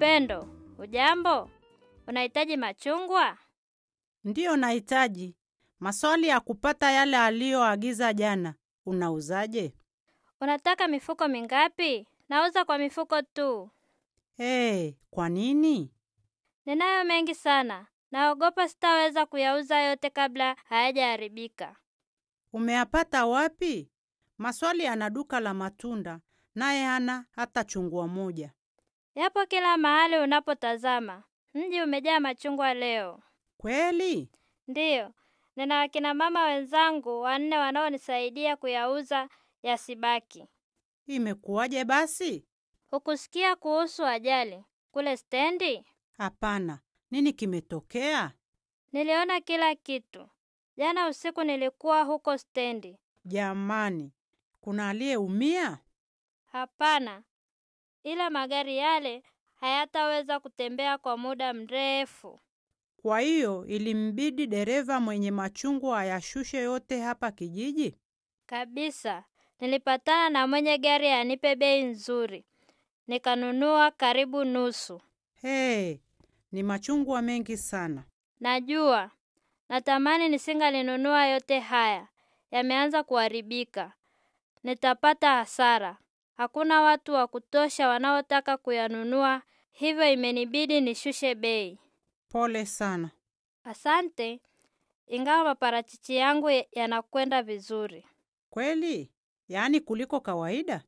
Upendo, ujambo Unahitaji machungwa? Ndiyo nahitaji. Maswali ya kupata yale aliyoagiza jana. Unauzaje? Unataka mifuko mingapi? Nauza kwa mifuko tu. Hey, eh, kwa nini? Ninayo mengi sana. Naogopa sitaweza kuyauza yote kabla hayajaharibika. Umeyapata wapi? Maswali ana duka la matunda, naye hana hata chungwa moja yapo kila mahali unapotazama. Mji umejaa machungwa leo. Kweli? Ndiyo, nina wakina mama wenzangu wanne wanaonisaidia kuyauza yasibaki. Imekuwaje basi? Hukusikia kuhusu ajali kule stendi? Hapana. Nini kimetokea? Niliona kila kitu jana usiku, nilikuwa huko stendi. Jamani, kuna aliyeumia? Hapana, ila magari yale hayataweza kutembea kwa muda mrefu. Kwa hiyo ilimbidi dereva mwenye machungwa ayashushe yote hapa kijiji? Kabisa. Nilipatana na mwenye gari anipe bei nzuri, nikanunua karibu nusu. Hey, ni machungwa mengi sana. Najua, natamani nisingalinunua yote haya, yameanza kuharibika, nitapata hasara. Hakuna watu wa kutosha wanaotaka kuyanunua, hivyo imenibidi nishushe bei. Pole sana. Asante. Ingawa maparachichi yangu yanakwenda vizuri. Kweli? Yaani kuliko kawaida?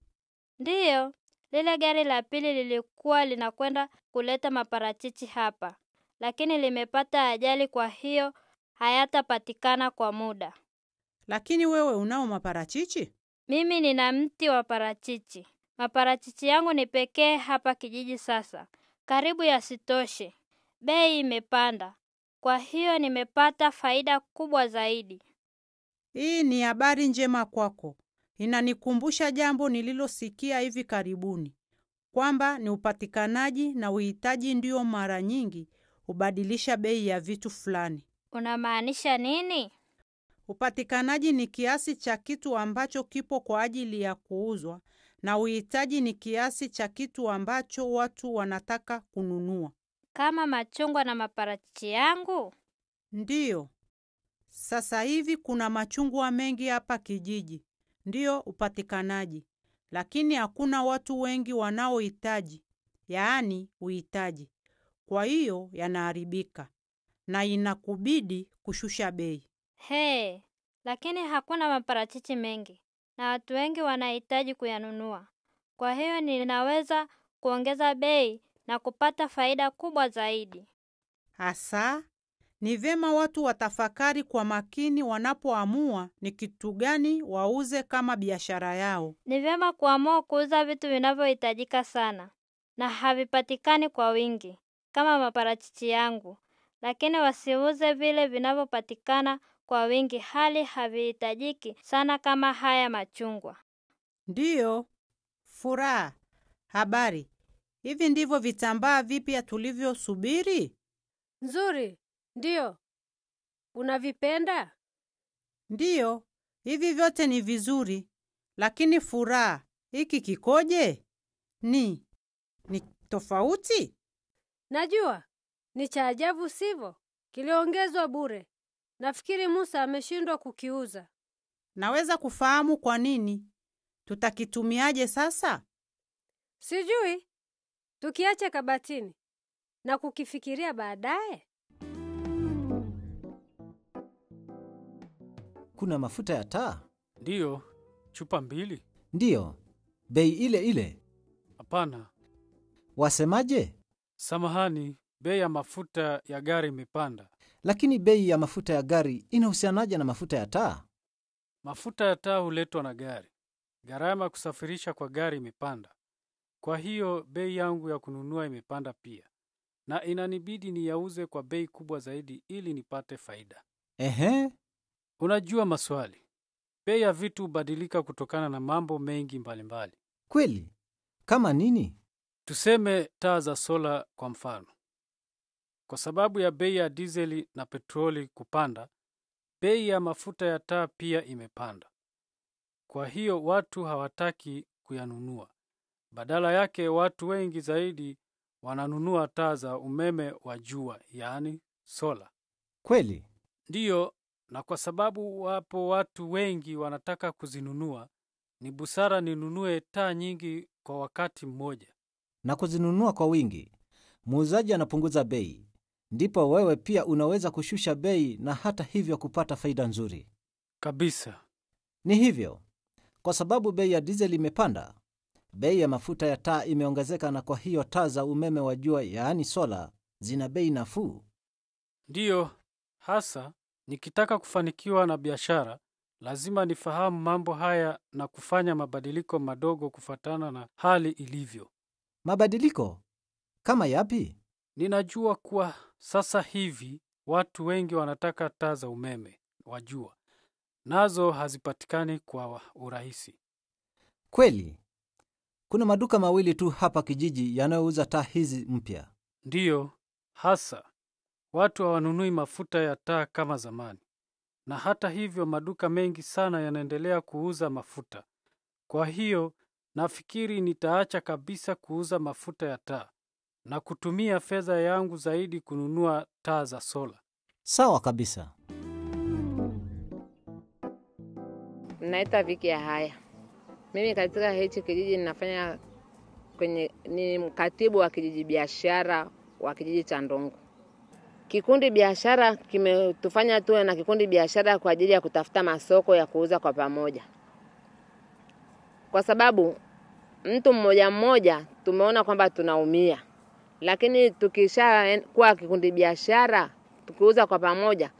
Ndiyo, lile gari la pili lilikuwa linakwenda kuleta maparachichi hapa, lakini limepata ajali, kwa hiyo hayatapatikana kwa muda. Lakini wewe unao maparachichi? Mimi nina mti wa parachichi. Maparachichi yangu ni pekee hapa kijiji sasa. Karibu yasitoshe. Bei imepanda. Kwa hiyo nimepata faida kubwa zaidi. Hii ni habari njema kwako. Inanikumbusha jambo nililosikia hivi karibuni kwamba ni upatikanaji na uhitaji ndio mara nyingi hubadilisha bei ya vitu fulani. Unamaanisha nini? Upatikanaji ni kiasi cha kitu ambacho kipo kwa ajili ya kuuzwa na uhitaji ni kiasi cha kitu ambacho watu wanataka kununua. Kama machungwa na maparachichi yangu? Ndiyo. Sasa hivi kuna machungwa mengi hapa kijiji. Ndiyo upatikanaji. Lakini hakuna watu wengi wanaohitaji, yaani uhitaji. Kwa hiyo yanaharibika na inakubidi kushusha bei. He, lakini hakuna maparachichi mengi na watu wengi wanahitaji kuyanunua. Kwa hiyo ninaweza kuongeza bei na kupata faida kubwa zaidi. Hasa ni vyema watu watafakari kwa makini wanapoamua ni kitu gani wauze kama biashara yao. Ni vyema kuamua kuuza vitu vinavyohitajika sana na havipatikani kwa wingi kama maparachichi yangu, lakini wasiuze vile vinavyopatikana kwa wingi hali havihitajiki sana kama haya machungwa. Ndiyo. Furaha, habari. Hivi ndivyo vitambaa vipya tulivyosubiri? Nzuri, ndiyo. Unavipenda? Ndiyo, hivi vyote ni vizuri. Lakini furaha, hiki kikoje? Ni ni tofauti? Najua, ni cha ajabu sivyo? Kiliongezwa bure. Nafikiri Musa ameshindwa kukiuza. Naweza kufahamu kwa nini. Tutakitumiaje sasa? Sijui. Tukiache kabatini na kukifikiria baadaye. Kuna mafuta ya taa? Ndiyo, chupa mbili. Ndiyo, bei ile ile? Hapana. Wasemaje? Samahani, bei ya mafuta ya gari imepanda. Lakini bei ya mafuta ya gari inahusianaje na mafuta ya taa? Mafuta ya taa huletwa na gari. Gharama ya kusafirisha kwa gari imepanda, kwa hiyo bei yangu ya kununua imepanda pia, na inanibidi niyauze kwa bei kubwa zaidi ili nipate faida. Ehe, unajua maswali, bei ya vitu hubadilika kutokana na mambo mengi mbalimbali mbali. Kweli? Kama nini? Tuseme taa za sola kwa mfano. Kwa sababu ya bei ya dizeli na petroli kupanda, bei ya mafuta ya taa pia imepanda. Kwa hiyo watu hawataki kuyanunua. Badala yake watu wengi zaidi wananunua taa za umeme wa jua, yaani sola. Kweli? Ndiyo, na kwa sababu wapo watu wengi wanataka kuzinunua, ni busara ninunue taa nyingi kwa wakati mmoja na kuzinunua kwa wingi. Muuzaji anapunguza bei ndipo wewe pia unaweza kushusha bei na hata hivyo kupata faida nzuri kabisa. Ni hivyo kwa sababu bei ya dizeli imepanda, bei ya mafuta ya taa imeongezeka, na kwa hiyo taa za umeme wa jua, yaani sola, zina bei nafuu. Ndiyo hasa nikitaka kufanikiwa na biashara lazima nifahamu mambo haya na kufanya mabadiliko madogo kufuatana na hali ilivyo. Mabadiliko kama yapi? Ninajua kuwa sasa hivi watu wengi wanataka taa za umeme wa jua, nazo hazipatikani kwa urahisi. Kweli kuna maduka mawili tu hapa kijiji yanayouza taa hizi mpya. Ndiyo hasa, watu hawanunui mafuta ya taa kama zamani, na hata hivyo maduka mengi sana yanaendelea kuuza mafuta. Kwa hiyo nafikiri nitaacha kabisa kuuza mafuta ya taa na kutumia fedha yangu zaidi kununua taa za sola. Sawa kabisa. Naita Viki ya haya. Mimi katika hichi kijiji ninafanya kwenye, ni mkatibu wa kijiji biashara wa kijiji cha Ndongo. Kikundi biashara kimetufanya tuwe na kikundi biashara kwa ajili ya kutafuta masoko ya kuuza kwa pamoja, kwa sababu mtu mmoja mmoja tumeona kwamba tunaumia lakini tukisha kuwa kikundi biashara, tukiuza kwa pamoja,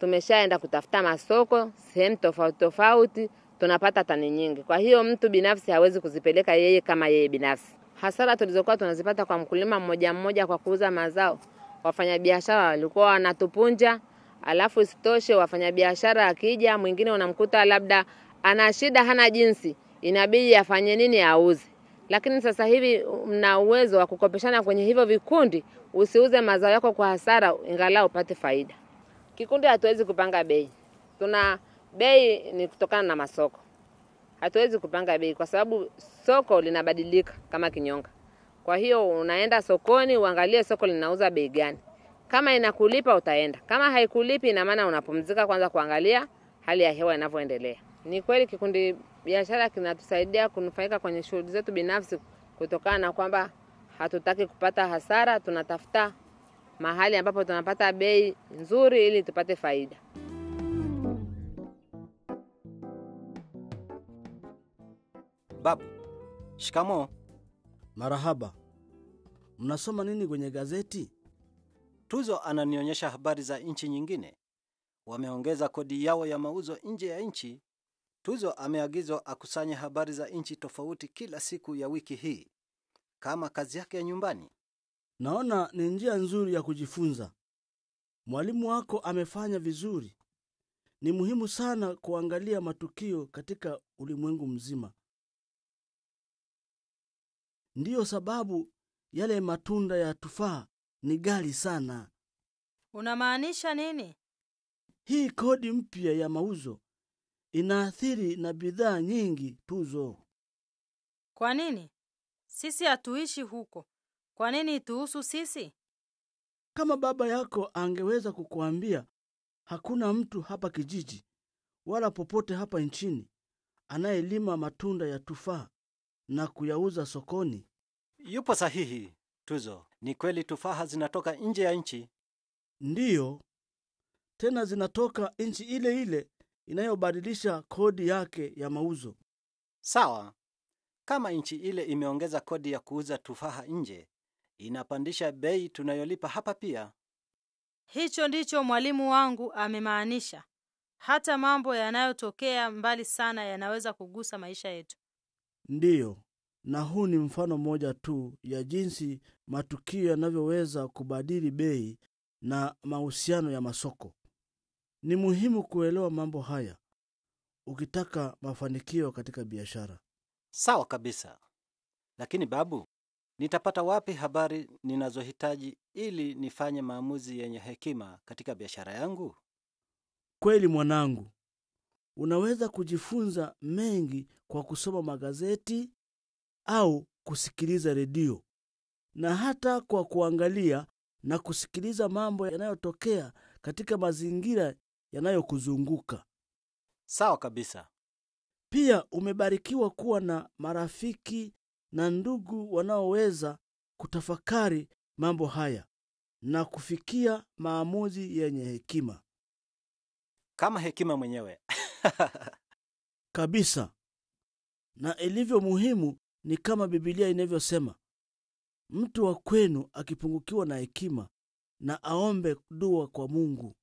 tumeshaenda kutafuta masoko sehemu tofauti tofauti, tunapata tani nyingi. Kwa hiyo mtu binafsi hawezi kuzipeleka yeye kama yeye binafsi. Hasara tulizokuwa tunazipata kwa mkulima mmoja mmoja kwa kuuza mazao, wafanyabiashara walikuwa wanatupunja, alafu isitoshe wafanyabiashara akija mwingine unamkuta labda ana shida, hana jinsi, inabidi afanye nini? Auze lakini sasa hivi mna uwezo wa kukopeshana kwenye hivyo vikundi, usiuze mazao yako kwa hasara, ingalau upate faida. Kikundi hatuwezi kupanga bei, tuna bei ni kutokana na masoko. Hatuwezi kupanga bei kwa sababu soko linabadilika kama kinyonga. Kwa hiyo unaenda sokoni uangalie soko linauza bei gani. Kama inakulipa utaenda, kama haikulipi, ina maana unapumzika kwanza kuangalia hali ya hewa inavyoendelea. Ni kweli kikundi biashara kinatusaidia kunufaika kwenye shughuli zetu binafsi, kutokana na kwamba hatutaki kupata hasara, tunatafuta mahali ambapo tunapata bei nzuri ili tupate faida. Babu, shikamo. Marahaba. Mnasoma nini kwenye gazeti? Tuzo ananionyesha habari za nchi nyingine. Wameongeza kodi yao ya mauzo nje ya nchi Tuzo ameagizwa akusanye habari za nchi tofauti kila siku ya wiki hii kama kazi yake ya nyumbani. Naona ni njia nzuri ya kujifunza. Mwalimu wako amefanya vizuri. Ni muhimu sana kuangalia matukio katika ulimwengu mzima. Ndiyo sababu yale matunda ya tufaa ni ghali sana. Unamaanisha nini? Hii kodi mpya ya mauzo inaathiri na bidhaa nyingi tuzo. Kwa nini? Sisi hatuishi huko. Kwa nini ituhusu sisi? Kama baba yako angeweza kukuambia hakuna mtu hapa kijiji wala popote hapa nchini anayelima matunda ya tufaa na kuyauza sokoni. Yupo sahihi, Tuzo. Ni kweli tufaha zinatoka nje ya nchi. Ndiyo, tena zinatoka nchi ile ile inayobadilisha kodi yake ya mauzo. Sawa, kama nchi ile imeongeza kodi ya kuuza tufaha nje, inapandisha bei tunayolipa hapa pia. Hicho ndicho mwalimu wangu amemaanisha. Hata mambo yanayotokea mbali sana yanaweza kugusa maisha yetu. Ndiyo, na huu ni mfano mmoja tu ya jinsi matukio yanavyoweza kubadili bei na mahusiano ya masoko. Ni muhimu kuelewa mambo haya ukitaka mafanikio katika biashara. Sawa kabisa, lakini babu, nitapata wapi habari ninazohitaji ili nifanye maamuzi yenye hekima katika biashara yangu? Kweli mwanangu, unaweza kujifunza mengi kwa kusoma magazeti au kusikiliza redio na hata kwa kuangalia na kusikiliza mambo yanayotokea katika mazingira yanayokuzunguka. Sawa kabisa. Pia umebarikiwa kuwa na marafiki na ndugu wanaoweza kutafakari mambo haya na kufikia maamuzi yenye hekima, kama hekima mwenyewe kabisa. Na ilivyo muhimu ni kama Biblia inavyosema, mtu wa kwenu akipungukiwa na hekima, na aombe dua kwa Mungu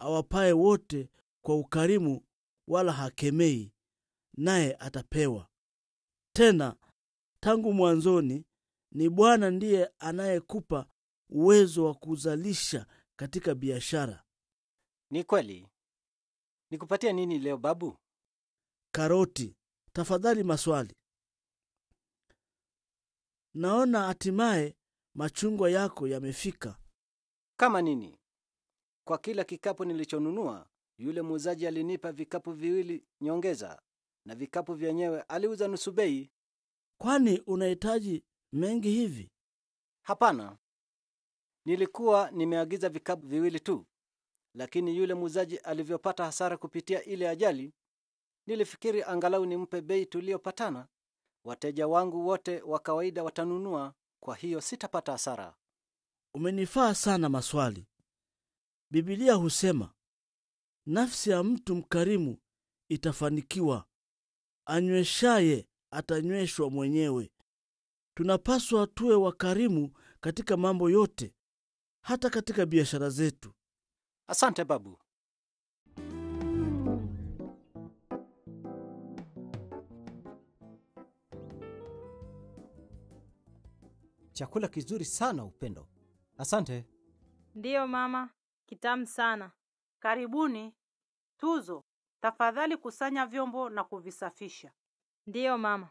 awapaye wote kwa ukarimu, wala hakemei, naye atapewa. Tena tangu mwanzoni ni Bwana ndiye anayekupa uwezo wa kuzalisha katika biashara. Ni kweli. nikupatia nini leo babu? Karoti. Tafadhali maswali. Naona hatimaye machungwa yako yamefika. Kama nini? Kwa kila kikapu nilichonunua, yule muuzaji alinipa vikapu viwili nyongeza, na vikapu vyenyewe aliuza nusu bei. Kwani unahitaji mengi hivi? Hapana, nilikuwa nimeagiza vikapu viwili tu, lakini yule muuzaji alivyopata hasara kupitia ile ajali, nilifikiri angalau nimpe bei tuliyopatana. Wateja wangu wote wa kawaida watanunua, kwa hiyo sitapata hasara. Umenifaa sana maswali. Biblia husema nafsi ya mtu mkarimu itafanikiwa, anyweshaye atanyweshwa mwenyewe. Tunapaswa tuwe wakarimu katika mambo yote, hata katika biashara zetu. Asante babu. Chakula kizuri sana, Upendo. Asante. Ndiyo mama kitamu sana. Karibuni. Tuzo, tafadhali kusanya vyombo na kuvisafisha. Ndiyo mama.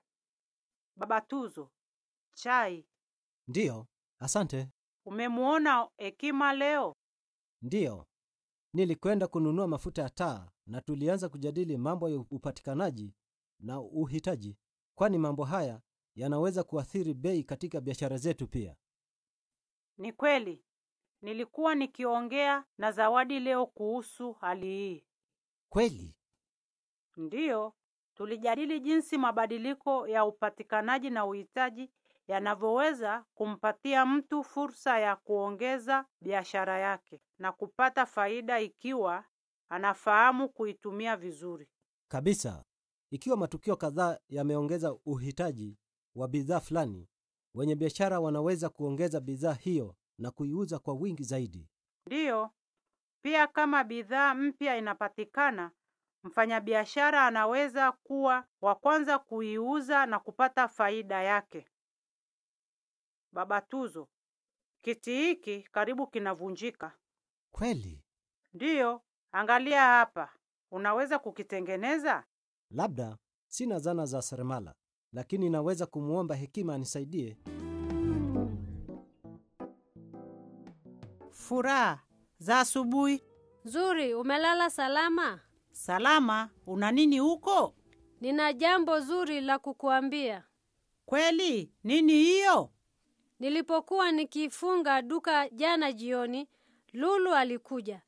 Baba Tuzo, chai. Ndiyo, asante. Umemwona Hekima leo? Ndiyo, nilikwenda kununua mafuta ya taa na tulianza kujadili mambo ya upatikanaji na uhitaji, kwani mambo haya yanaweza kuathiri bei katika biashara zetu pia. Ni kweli, Nilikuwa nikiongea na Zawadi leo kuhusu hali hii. Kweli? Ndiyo, tulijadili jinsi mabadiliko ya upatikanaji na uhitaji yanavyoweza kumpatia mtu fursa ya kuongeza biashara yake na kupata faida ikiwa anafahamu kuitumia vizuri. Kabisa. Ikiwa matukio kadhaa yameongeza uhitaji wa bidhaa fulani, wenye biashara wanaweza kuongeza bidhaa hiyo na kuiuza kwa wingi zaidi. Ndiyo, pia kama bidhaa mpya inapatikana, mfanyabiashara anaweza kuwa wa kwanza kuiuza na kupata faida yake. Baba Tuzo, kiti hiki karibu kinavunjika. Kweli? Ndiyo, angalia hapa. Unaweza kukitengeneza? Labda sina zana za seremala, lakini naweza kumwomba hekima anisaidie. furaha za asubuhi. Zuri, umelala salama? Salama. Una nini huko? Nina jambo zuri la kukuambia. Kweli? Nini hiyo? Nilipokuwa nikifunga duka jana jioni, Lulu alikuja.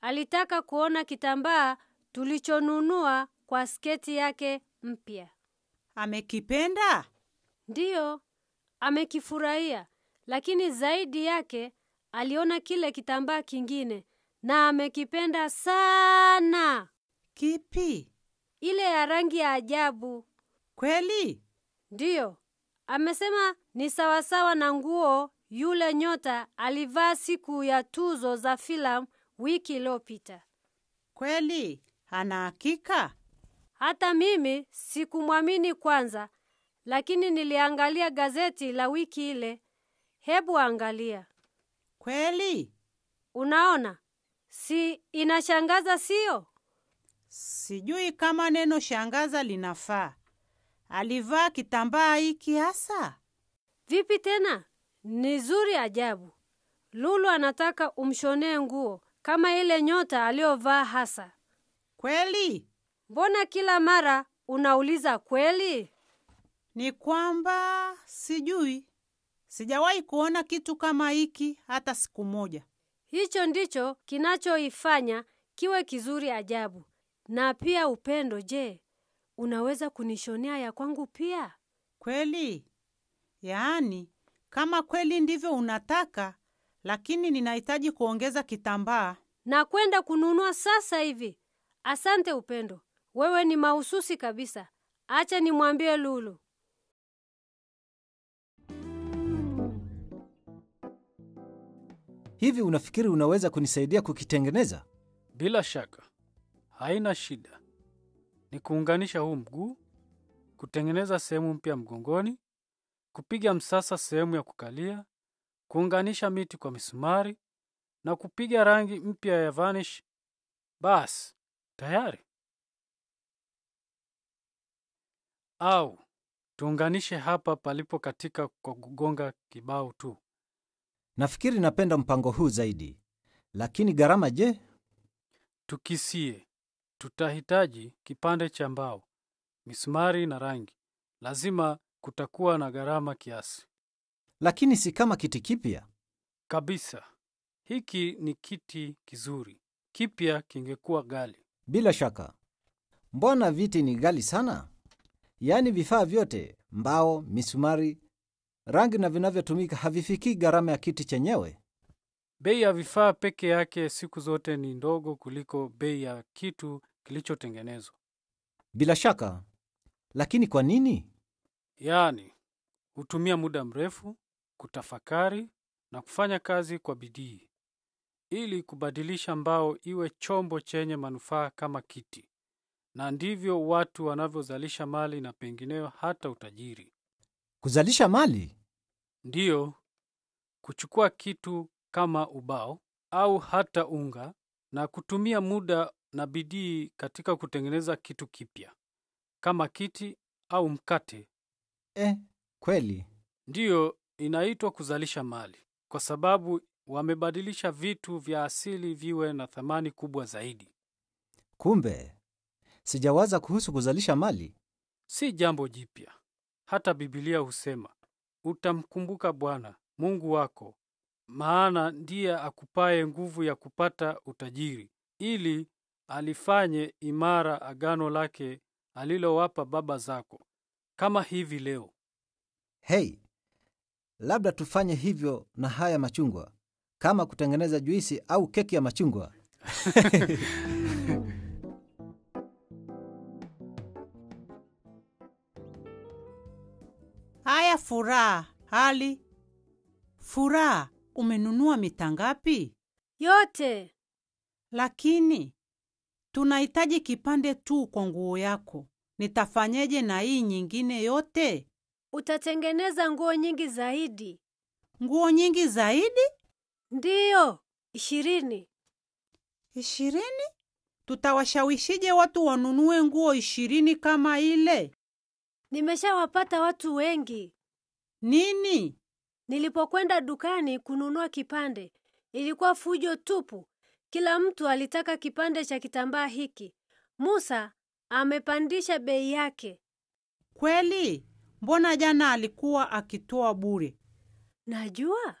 Alitaka kuona kitambaa tulichonunua kwa sketi yake mpya. Amekipenda? Ndiyo, amekifurahia, lakini zaidi yake aliona kile kitambaa kingine na amekipenda sana. Kipi? Ile ya rangi ya ajabu. Kweli? Ndiyo. Amesema ni sawasawa na nguo yule nyota alivaa siku ya tuzo za filamu wiki iliyopita. Kweli? Ana hakika? Hata mimi sikumwamini kwanza, lakini niliangalia gazeti la wiki ile. Hebu angalia. Kweli? Unaona, si inashangaza siyo? Sijui kama neno shangaza linafaa. Alivaa kitambaa hiki hasa? Vipi tena? Ni zuri ajabu. Lulu anataka umshonee nguo kama ile nyota aliyovaa hasa. Kweli? Mbona kila mara unauliza kweli? Ni kwamba sijui. Sijawahi kuona kitu kama hiki hata siku moja. Hicho ndicho kinachoifanya kiwe kizuri ajabu. Na pia upendo, je, unaweza kunishonea ya kwangu pia? Kweli? Yaani, kama kweli ndivyo unataka, lakini ninahitaji kuongeza kitambaa. Nakwenda kununua sasa hivi. Asante upendo, wewe ni mahususi kabisa. Acha nimwambie Lulu. Hivi unafikiri unaweza kunisaidia kukitengeneza? Bila shaka, haina shida. Ni kuunganisha huu mguu, kutengeneza sehemu mpya mgongoni, kupiga msasa sehemu ya kukalia, kuunganisha miti kwa misumari na kupiga rangi mpya ya vanish. Basi tayari. Au tuunganishe hapa palipo katika kwa kugonga kibao tu. Nafikiri napenda mpango huu zaidi, lakini gharama je? Tukisie, tutahitaji kipande cha mbao, misumari na rangi. Lazima kutakuwa na gharama kiasi. Lakini si kama kiti kipya kabisa. Hiki ni kiti kizuri, kipya kingekuwa gali Bila shaka. Mbona viti ni ghali sana? Yaani vifaa vyote, mbao, misumari rangi na vinavyotumika havifikii gharama ya kiti chenyewe. Bei ya vifaa peke yake siku zote ni ndogo kuliko bei ya kitu kilichotengenezwa. Bila shaka, lakini kwa nini? Yaani, hutumia muda mrefu kutafakari na kufanya kazi kwa bidii ili kubadilisha mbao iwe chombo chenye manufaa kama kiti, na ndivyo watu wanavyozalisha mali na pengineyo hata utajiri. Kuzalisha mali Ndiyo, kuchukua kitu kama ubao au hata unga na kutumia muda na bidii katika kutengeneza kitu kipya kama kiti au mkate. Eh, kweli. Ndiyo inaitwa kuzalisha mali kwa sababu wamebadilisha vitu vya asili viwe na thamani kubwa zaidi. Kumbe, sijawaza kuhusu kuzalisha mali. Si jambo jipya. Hata Biblia husema utamkumbuka Bwana Mungu wako, maana ndiye akupaye nguvu ya kupata utajiri, ili alifanye imara agano lake alilowapa baba zako, kama hivi leo. Hey, labda tufanye hivyo na haya machungwa, kama kutengeneza juisi au keki ya machungwa. ya furaha hali furaha. Umenunua mitangapi? Yote. Lakini tunahitaji kipande tu kwa nguo yako. Nitafanyeje na hii nyingine yote? Utatengeneza nguo nyingi zaidi. Nguo nyingi zaidi? Ndiyo, ishirini. Ishirini? Tutawashawishije watu wanunue nguo ishirini kama ile? Nimeshawapata watu wengi. Nini? Nilipokwenda dukani kununua kipande, ilikuwa fujo tupu. Kila mtu alitaka kipande cha kitambaa hiki. Musa amepandisha bei yake. Kweli? Mbona jana alikuwa akitoa bure? Najua.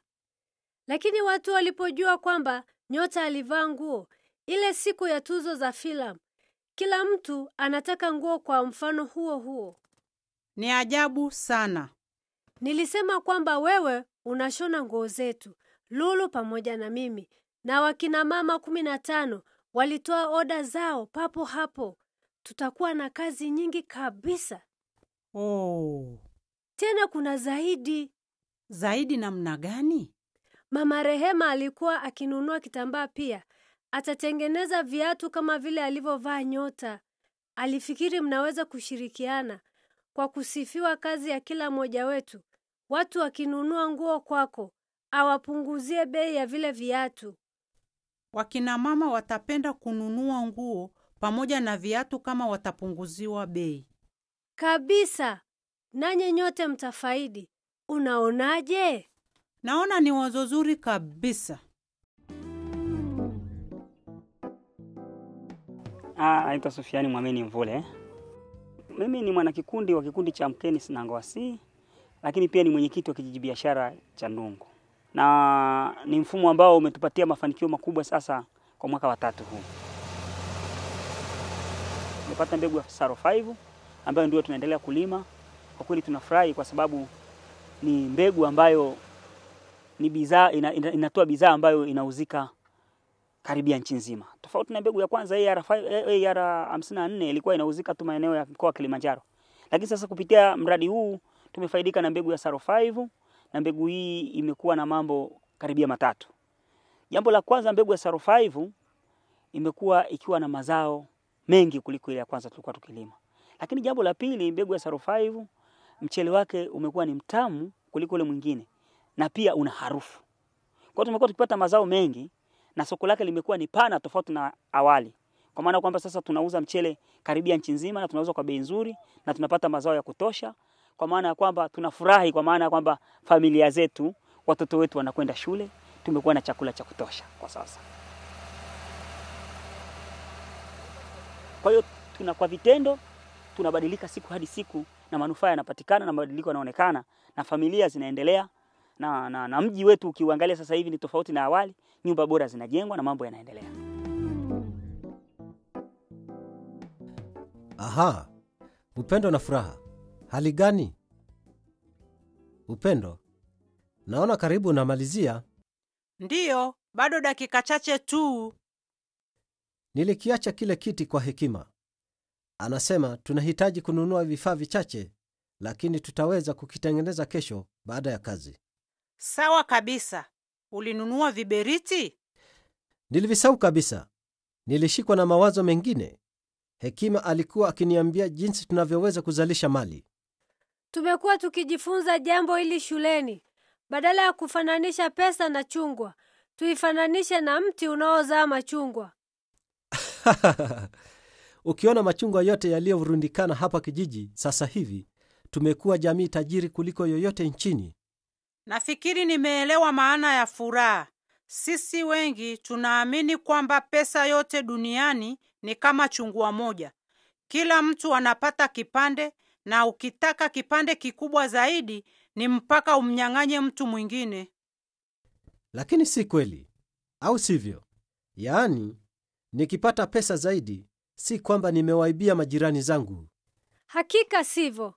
Lakini watu walipojua kwamba Nyota alivaa nguo ile siku ya tuzo za filamu, kila mtu anataka nguo kwa mfano huo huo. Ni ajabu sana. Nilisema kwamba wewe unashona nguo zetu, Lulu pamoja na mimi, na wakina mama kumi na tano walitoa oda zao papo hapo. Tutakuwa na kazi nyingi kabisa. Oh. Tena kuna zaidi. Zaidi namna gani? Mama Rehema alikuwa akinunua kitambaa pia. Atatengeneza viatu kama vile alivyovaa Nyota. Alifikiri mnaweza kushirikiana. Kwa kusifiwa kazi ya kila mmoja wetu, Watu wakinunua nguo kwako, awapunguzie bei ya vile viatu. Wakina mama watapenda kununua nguo pamoja na viatu kama watapunguziwa bei kabisa. nanye nyote mtafaidi. Unaonaje? Naona ni wazo zuri kabisa. Anaitwa ah, Sufiani Mwamini Mvule. Mimi ni mwanakikundi wa kikundi cha Mkeni Sinangwasi lakini pia ni mwenyekiti wa kijiji biashara cha Ndungu, na ni mfumo ambao umetupatia mafanikio makubwa sasa kwa mwaka wa tatu huu. Tumepata mbegu ya Saro 5 ambayo ndio tunaendelea kulima. Kwa kweli tunafurahi kwa sababu ni mbegu ambayo ni bidhaa ina, ina, inatoa bidhaa ambayo inauzika karibia nchi nzima, tofauti na mbegu ya kwanza AR54 ilikuwa inauzika tu maeneo ya mkoa wa Kilimanjaro, lakini sasa kupitia mradi huu tumefaidika na mbegu ya Saro 5 na mbegu hii imekuwa na mambo karibia matatu. Jambo la kwanza, mbegu ya Saro 5 imekuwa ikiwa na mazao mengi kuliko ile ya kwanza tulikuwa tukilima. Lakini jambo la pili, mbegu ya Saro 5 mchele wake umekuwa ni mtamu kuliko ule mwingine na pia una harufu. Kwa tumekuwa tukipata mazao mengi na soko lake limekuwa ni pana tofauti na awali. Kwa maana kwamba sasa tunauza mchele karibia nchi nzima na tunauza kwa bei nzuri na tunapata mazao ya kutosha kwa maana ya kwamba tunafurahi, kwa maana ya kwamba familia zetu, watoto wetu wanakwenda shule, tumekuwa na chakula cha kutosha kwa sasa. Kwa hiyo tuna kwa vitendo tunabadilika siku hadi siku, na manufaa yanapatikana na mabadiliko yanaonekana, na familia zinaendelea na, na, na mji wetu ukiuangalia sasa hivi ni tofauti na awali. Nyumba bora zinajengwa na mambo yanaendelea. Aha, upendo na furaha hali gani? Upendo, naona karibu namalizia Ndiyo, bado dakika chache tu. Nilikiacha kile kiti kwa hekima. Anasema tunahitaji kununua vifaa vichache, lakini tutaweza kukitengeneza kesho baada ya kazi. Sawa kabisa. Ulinunua viberiti? nilivisau kabisa. Nilishikwa na mawazo mengine. Hekima alikuwa akiniambia jinsi tunavyoweza kuzalisha mali. Tumekuwa tukijifunza jambo hili shuleni. Badala ya kufananisha pesa na chungwa, tuifananishe na mti unaozaa machungwa. Ukiona machungwa yote yaliyorundikana hapa kijiji sasa hivi, tumekuwa jamii tajiri kuliko yoyote nchini. Nafikiri nimeelewa maana ya furaha. Sisi wengi tunaamini kwamba pesa yote duniani ni kama chungwa moja. Kila mtu anapata kipande na ukitaka kipande kikubwa zaidi ni mpaka umnyang'anye mtu mwingine. Lakini si kweli, au sivyo? Yaani, nikipata pesa zaidi, si kwamba nimewaibia majirani zangu. Hakika sivyo,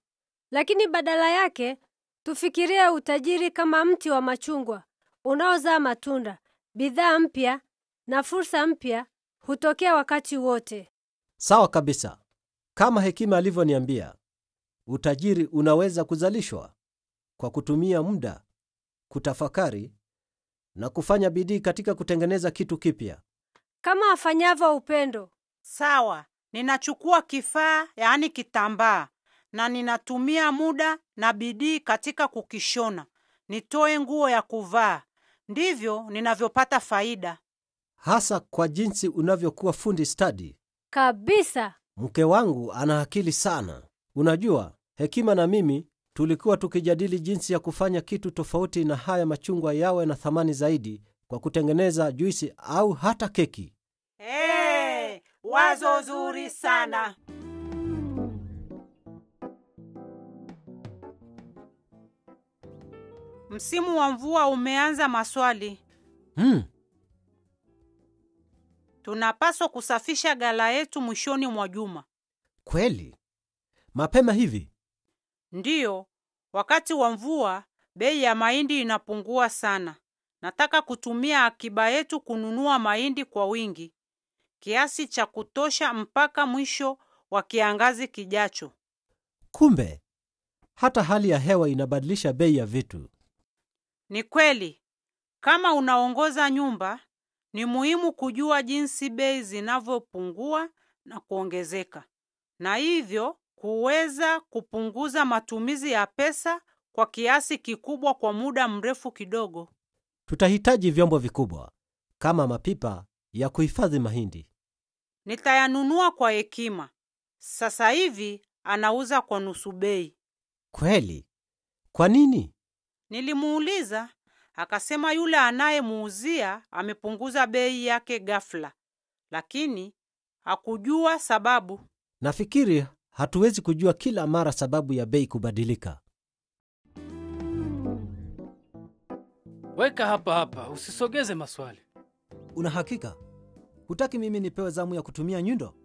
lakini badala yake tufikirie utajiri kama mti wa machungwa unaozaa matunda. Bidhaa mpya na fursa mpya hutokea wakati wote. Sawa kabisa, kama Hekima alivyoniambia. Utajiri unaweza kuzalishwa kwa kutumia muda kutafakari na kufanya bidii katika kutengeneza kitu kipya, kama afanyavyo Upendo. Sawa, ninachukua kifaa, yaani kitambaa, na ninatumia muda na bidii katika kukishona nitoe nguo ya kuvaa. Ndivyo ninavyopata faida, hasa kwa jinsi unavyokuwa fundi stadi kabisa. Mke wangu ana akili sana. Unajua, Hekima na mimi tulikuwa tukijadili jinsi ya kufanya kitu tofauti na haya machungwa yawe na thamani zaidi kwa kutengeneza juisi au hata keki. Hey, wazo zuri sana. Msimu wa mvua umeanza. Maswali hmm. Tunapaswa kusafisha gala yetu mwishoni mwa juma. Kweli mapema hivi? Ndiyo, wakati wa mvua bei ya mahindi inapungua sana. Nataka kutumia akiba yetu kununua mahindi kwa wingi, kiasi cha kutosha mpaka mwisho wa kiangazi kijacho. Kumbe hata hali ya hewa inabadilisha bei ya vitu. Ni kweli. Kama unaongoza nyumba, ni muhimu kujua jinsi bei zinavyopungua na kuongezeka, na hivyo kuweza kupunguza matumizi ya pesa kwa kiasi kikubwa kwa muda mrefu kidogo. Tutahitaji vyombo vikubwa kama mapipa ya kuhifadhi mahindi. Nitayanunua kwa hekima. Sasa hivi anauza kwa nusu bei. Kweli? Kwa nini? Nilimuuliza, akasema yule anayemuuzia amepunguza bei yake ghafla, lakini hakujua sababu. Nafikiri Hatuwezi kujua kila mara sababu ya bei kubadilika. Weka hapa hapa, usisogeze maswali. Una hakika? Hutaki mimi nipewe zamu ya kutumia nyundo?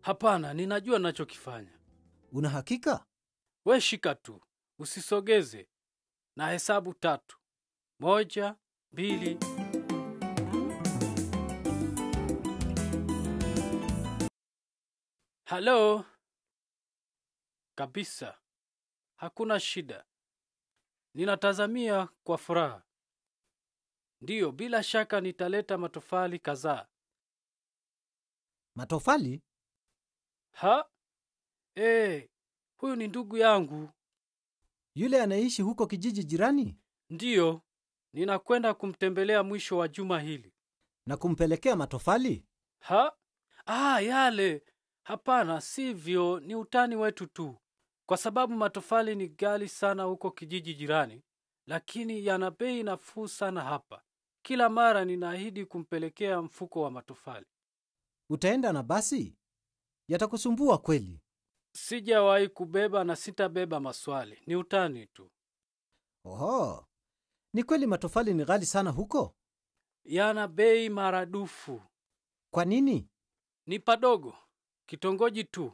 Hapana, ninajua nachokifanya. Una hakika? We shika tu, usisogeze, na hesabu tatu: moja, mbili. Halo, kabisa, hakuna shida. Ninatazamia kwa furaha. Ndiyo, bila shaka nitaleta matofali kadhaa. Matofali? Ha? E, huyu ni ndugu yangu yule anaishi huko kijiji jirani. Ndiyo, ninakwenda kumtembelea mwisho wa juma hili na kumpelekea matofali ha? Ah, yale hapana, sivyo, ni utani wetu tu. Kwa sababu matofali ni ghali sana huko kijiji jirani, lakini yana bei nafuu sana hapa. Kila mara ninaahidi kumpelekea mfuko wa matofali. Utaenda na basi? Yatakusumbua kweli. Sijawahi kubeba na sitabeba maswali, ni utani tu. Oho, ni kweli matofali ni ghali sana huko? Yana bei maradufu. Kwa nini? Ni padogo, kitongoji tu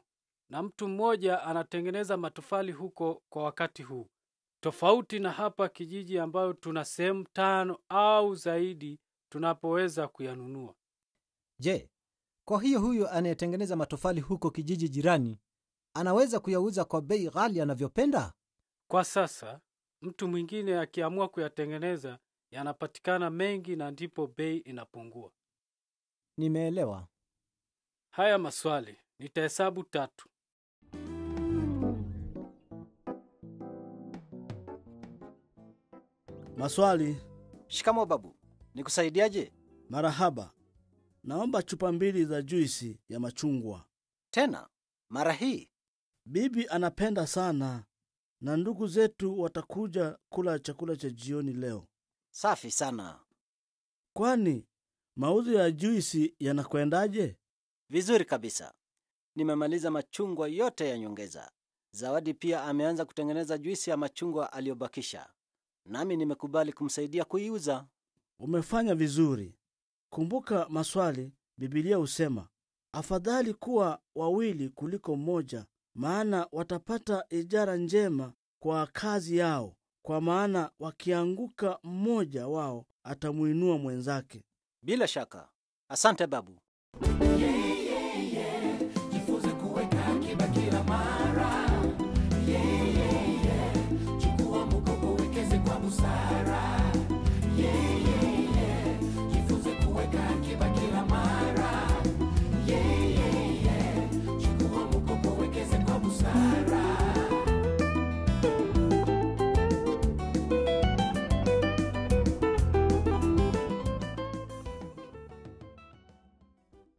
na mtu mmoja anatengeneza matofali huko kwa wakati huu. Tofauti na hapa kijiji ambayo tuna sehemu tano au zaidi tunapoweza kuyanunua. Je, kwa hiyo huyo anayetengeneza matofali huko kijiji jirani anaweza kuyauza kwa bei ghali anavyopenda? Kwa sasa mtu mwingine akiamua kuyatengeneza yanapatikana mengi na ndipo bei inapungua. Nimeelewa. Haya maswali nitahesabu tatu. Maswali. Shikamo babu, nikusaidiaje? Marahaba, naomba chupa mbili za juisi ya machungwa. Tena mara hii? Bibi anapenda sana na ndugu zetu watakuja kula chakula cha jioni leo. Safi sana. Kwani mauzo ya juisi yanakwendaje? Vizuri kabisa. Nimemaliza machungwa yote ya nyongeza. Zawadi pia ameanza kutengeneza juisi ya machungwa aliyobakisha nami nimekubali kumsaidia kuiuza. Umefanya vizuri. Kumbuka maswali, Bibilia husema afadhali kuwa wawili kuliko mmoja, maana watapata ijara njema kwa kazi yao, kwa maana wakianguka mmoja wao atamwinua mwenzake. Bila shaka. Asante babu.